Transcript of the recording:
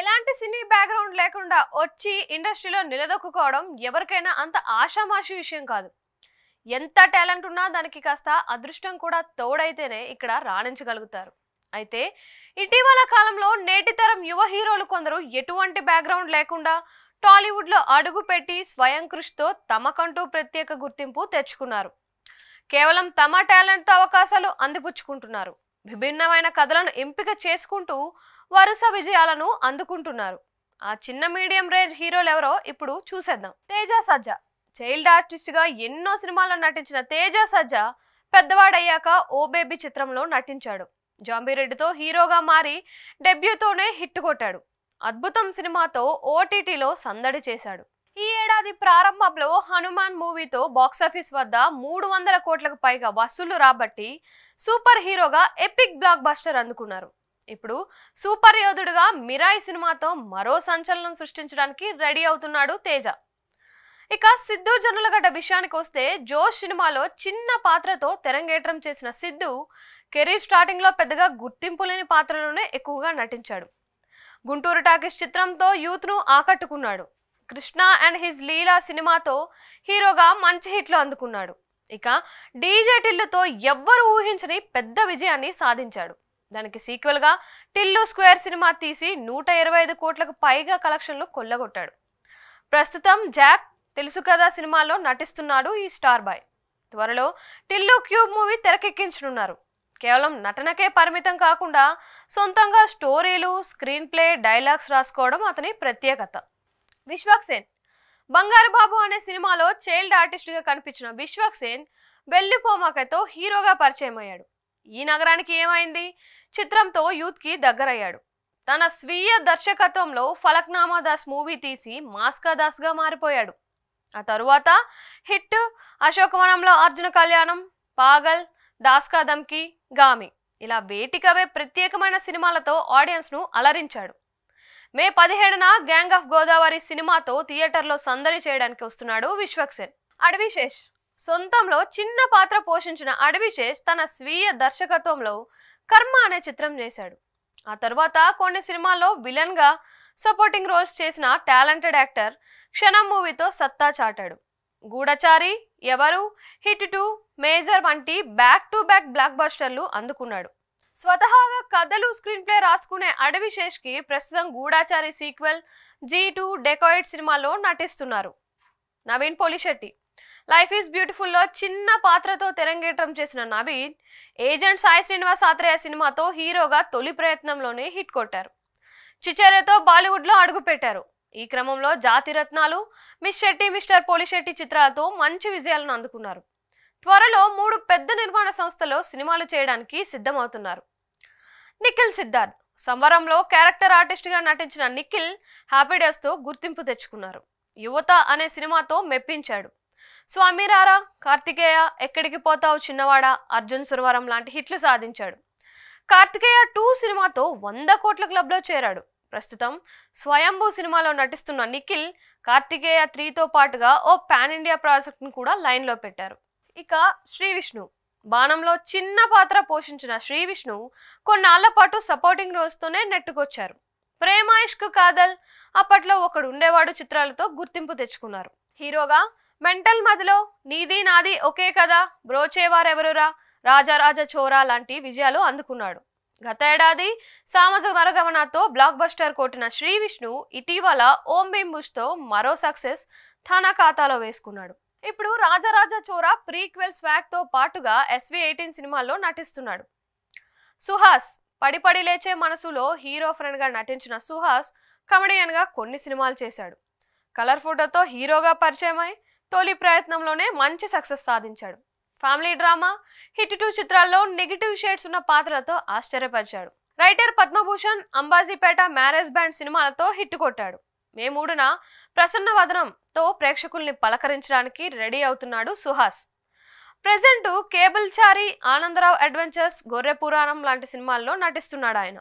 ఎలాంటి cine background లేకుండా వచ్చి ఇండస్ట్రీలో నిలదొక్కుకోవడం ఎవరికైనా అంత ఆషామాషి విషయం కాదు ఎంత టాలెంట్ ఉన్నా దానికి కాస్త అదృష్టం కూడా తోడైతేనే ఇక్కడ రాణించగలుగుతారు అయితే ఇటీవల కాలంలో నేటితరం యువ హీరోలు కొందరు ఎటువంటి బ్యాక్గ్రౌండ్ లేకుండా టాలీవుడ్లో అడుగుపెట్టి స్వయం కృషితో తమకంటూ ప్రత్యేక గుర్తింపు తెచ్చుకున్నారు కేవలం తమ టాలెంట్తో అవకాశాలు అందిపుచ్చుకుంటున్నారు విభిన్నమైన కథలను ఎంపిక చేసుకుంటూ వరుస విజయాలను అందుకుంటున్నారు ఆ చిన్న మీడియం రేంజ్ హీరోలు ఎవరో ఇప్పుడు చూసేద్దాం తేజ సజ్జా చైల్డ్ ఆర్టిస్ట్గా ఎన్నో సినిమాల్లో నటించిన తేజ సజ్జా పెద్దవాడయ్యాక ఓ బేబీ చిత్రంలో నటించాడు జాంబీరెడ్డితో హీరోగా మారి డెబ్యూతోనే హిట్ కొట్టాడు అద్భుతం సినిమాతో ఓటీటీలో సందడి చేశాడు ఈ ఏడాది ప్రారంభంలో హనుమాన్ మూవీతో బాక్సాఫీస్ వద్ద మూడు వందల కోట్లకు పైగా వసూళ్లు రాబట్టి సూపర్ హీరోగా ఎపిక్ బ్లాక్ బస్టర్ అందుకున్నారు ఇప్పుడు సూపర్ యోధుడుగా మిరాయి సినిమాతో మరో సంచలనం సృష్టించడానికి రెడీ అవుతున్నాడు తేజ ఇక సిద్ధు జనులగడ్డ విషయానికి వస్తే జోష్ సినిమాలో చిన్న పాత్రతో తెరంగేట్రం చేసిన సిద్ధు కెరీర్ స్టార్టింగ్లో పెద్దగా గుర్తింపు లేని పాత్రలోనే ఎక్కువగా నటించాడు గుంటూరు టాకీస్ చిత్రంతో యూత్ను ఆకట్టుకున్నాడు కృష్ణ అండ్ హిజ్ లీలా సినిమాతో హీరోగా మంచి హిట్లు అందుకున్నాడు ఇక డీజే టిల్లుతో ఎవ్వరు ఊహించని పెద్ద విజయాన్ని సాధించాడు దానికి సీక్వెల్గా టిల్లు స్క్వేర్ సినిమా తీసి నూట ఇరవై ఐదు కోట్లకు పైగా కలెక్షన్లు కొల్లగొట్టాడు ప్రస్తుతం జాక్ తెలుసు కదా సినిమాలో నటిస్తున్నాడు ఈ స్టార్ బాయ్ త్వరలో టిల్లు క్యూబ్ మూవీ తెరకెక్కించనున్నారు కేవలం నటనకే పరిమితం కాకుండా సొంతంగా స్టోరీలు స్క్రీన్ ప్లే డైలాగ్స్ రాసుకోవడం అతని ప్రత్యేకత విశ్వక్ సేన్ బంగారు బాబు అనే సినిమాలో చైల్డ్ ఆర్టిస్ట్గా కనిపించిన విశ్వక్ సేన్ పోమాకతో హీరోగా పరిచయం అయ్యాడు ఈ నగరానికి ఏమైంది చిత్రంతో యూత్కి దగ్గరయ్యాడు తన స్వీయ దర్శకత్వంలో ఫలక్నామా దాస్ మూవీ తీసి మాస్కా దాస్గా మారిపోయాడు ఆ తరువాత హిట్ అశోకవనంలో అర్జున కళ్యాణం పాగల్ దాస్కా దమ్కి గామి ఇలా వేటికవే ప్రత్యేకమైన సినిమాలతో ఆడియన్స్ను అలరించాడు మే పదిహేడున గ్యాంగ్ ఆఫ్ గోదావరి సినిమాతో థియేటర్లో సందడి చేయడానికి వస్తున్నాడు విశ్వక్సేన్ అడవిశేష్ సొంతంలో చిన్న పాత్ర పోషించిన అడవిశేష్ తన స్వీయ దర్శకత్వంలో కర్మ అనే చిత్రం చేశాడు ఆ తర్వాత కొన్ని సినిమాల్లో విలన్గా సపోర్టింగ్ రోల్స్ చేసిన టాలెంటెడ్ యాక్టర్ క్షణం మూవీతో సత్తా చాటాడు Goodachari Evaru hit two major వంటి బ్యాక్ టు బ్యాక్ బ్లాక్ బస్టర్లు అందుకున్నాడు స్వతహాగా కథలు స్క్రీన్ ప్లే రాసుకునే కి ప్రస్తుతం Goodachari sequel G two dacoit సినిమాలో నటిస్తున్నారు నవీన్ పోలిశెట్టి లైఫ్ ఈజ్ బ్యూటిఫుల్లో చిన్న పాత్రతో తెరంగేటం చేసిన నవీన్ ఏజెంట్ సాయి శ్రీనివాస్ ఆత్రేయ సినిమాతో హీరోగా తొలి ప్రయత్నంలోనే హిట్ కొట్టారు చిచేరతో బాలీవుడ్లో అడుగుపెట్టారు ఈ క్రమంలో జాతి రత్నాలు మిస్ శెట్టి మిస్టర్ పోలిశెట్టి చిత్రాలతో మంచి విజయాలను అందుకున్నారు త్వరలో మూడు పెద్ద నిర్మాణ సంస్థలో సినిమాలు చేయడానికి సిద్ధమవుతున్నారు నిఖిల్ సిద్ధార్థ్ సంబరంలో క్యారెక్టర్ ఆర్టిస్ట్గా నటించిన నిఖిల్ హ్యాపీడేస్తో గుర్తింపు తెచ్చుకున్నారు యువత అనే సినిమాతో మెప్పించాడు స్వామిరారా కార్తికేయ ఎక్కడికి పోతావు చిన్నవాడ అర్జున్ సురవరం లాంటి హిట్లు సాధించాడు కార్తికేయ టూ సినిమాతో వంద కోట్ల క్లబ్లో చేరాడు ప్రస్తుతం స్వయంభూ సినిమాలో నటిస్తున్న నిఖిల్ కార్తికేయ త్రీతో పాటుగా ఓ పాన్ ఇండియా ప్రాజెక్ట్ను కూడా లైన్లో పెట్టారు ఇక శ్రీ విష్ణు బాణంలో చిన్న పాత్ర పోషించిన శ్రీ విష్ణు కొన్నాళ్ల పాటు సపోర్టింగ్ రోల్స్తోనే నెట్టుకొచ్చారు ప్రేమాయిష్క్ కాదల్ అప్పట్లో ఒకడు ఉండేవాడు చిత్రాలతో గుర్తింపు తెచ్చుకున్నారు హీరోగా మెంటల్ మదిలో నీది నాది ఒకే కదా బ్రోచేవారెవరురా రాజారాజా చోరా లాంటి విజయాలు అందుకున్నాడు గత ఏడాది సామజ వరగమనతో బ్లాక్ బస్టర్ కొట్టిన శ్రీ విష్ణు ఇటీవల ఓం బింబుష్తో మరో సక్సెస్ తన ఖాతాలో వేసుకున్నాడు ఇప్పుడు రాజరాజా చోరా ప్రీక్వెల్ స్వాగ్తో పాటుగా ఎస్వి ఎయిటీన్ సినిమాల్లో నటిస్తున్నాడు సుహాస్ పడిపడి లేచే మనసులో హీరో ఫ్రెండ్గా నటించిన సుహాస్ కమెడియన్గా కొన్ని సినిమాలు చేశాడు కలర్ ఫోటోతో హీరోగా పరిచయమై తొలి ప్రయత్నంలోనే మంచి సక్సెస్ సాధించాడు ఫ్యామిలీ డ్రామా హిట్ టూ చిత్రాల్లో నెగిటివ్ షేడ్స్ ఉన్న పాత్రలతో ఆశ్చర్యపరిచాడు writer Padmabhushan Ambajipeta marriage band సినిమాలతో హిట్ కొట్టాడు మే మూడున ప్రసన్న వదనంతో ప్రేక్షకుల్ని పలకరించడానికి రెడీ అవుతున్నాడు సుహాస్ కేబుల్ కేబుల్చారి ఆనందరావు అడ్వెంచర్స్ గొర్రె పురాణం లాంటి సినిమాల్లో నటిస్తున్నాడు ఆయన